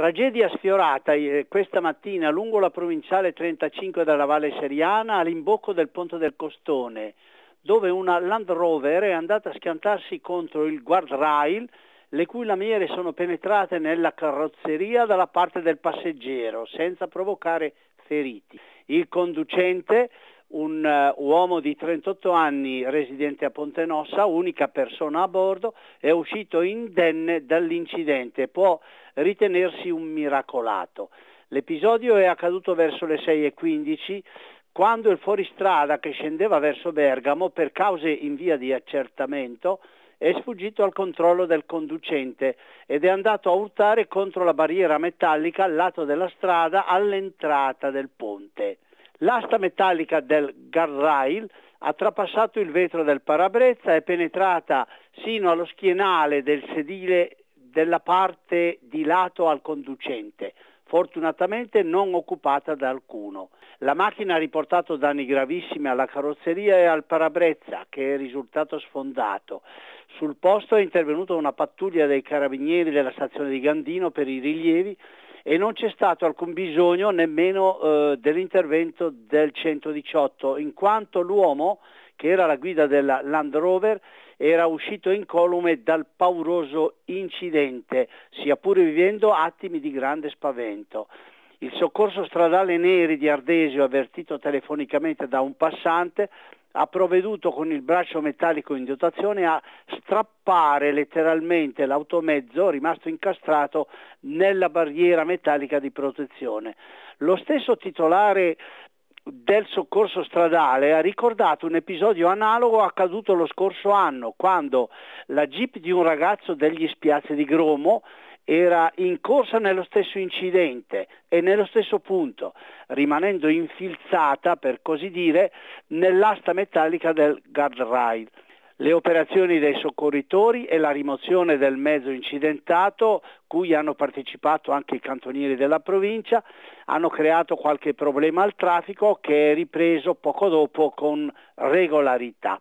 Tragedia sfiorata eh, questa mattina lungo la provinciale 35 della Valle Seriana all'imbocco del ponte del Costone, dove una Land Rover è andata a schiantarsi contro il guardrail, le cui lamiere sono penetrate nella carrozzeria dalla parte del passeggero, senza provocare feriti. Il conducente un uh, uomo di 38 anni residente a Ponte Nossa, unica persona a bordo, è uscito indenne dall'incidente, può ritenersi un miracolato. L'episodio è accaduto verso le 6.15 quando il fuoristrada che scendeva verso Bergamo per cause in via di accertamento è sfuggito al controllo del conducente ed è andato a urtare contro la barriera metallica al lato della strada all'entrata del ponte. L'asta metallica del garrail ha trapassato il vetro del parabrezza e penetrata sino allo schienale del sedile della parte di lato al conducente, fortunatamente non occupata da alcuno. La macchina ha riportato danni gravissimi alla carrozzeria e al parabrezza che è risultato sfondato. Sul posto è intervenuta una pattuglia dei carabinieri della stazione di Gandino per i rilievi e non c'è stato alcun bisogno nemmeno eh, dell'intervento del 118, in quanto l'uomo, che era la guida della Land Rover, era uscito incolume dal pauroso incidente, sia pure vivendo attimi di grande spavento. Il soccorso stradale Neri di Ardesio, avvertito telefonicamente da un passante, ha provveduto con il braccio metallico in dotazione a strappare letteralmente l'automezzo rimasto incastrato nella barriera metallica di protezione. Lo stesso titolare del soccorso stradale ha ricordato un episodio analogo accaduto lo scorso anno, quando la jeep di un ragazzo degli spiazzi di Gromo era in corsa nello stesso incidente e nello stesso punto, rimanendo infilzata, per così dire, nell'asta metallica del guardrail. Le operazioni dei soccorritori e la rimozione del mezzo incidentato, cui hanno partecipato anche i cantonieri della provincia, hanno creato qualche problema al traffico che è ripreso poco dopo con regolarità.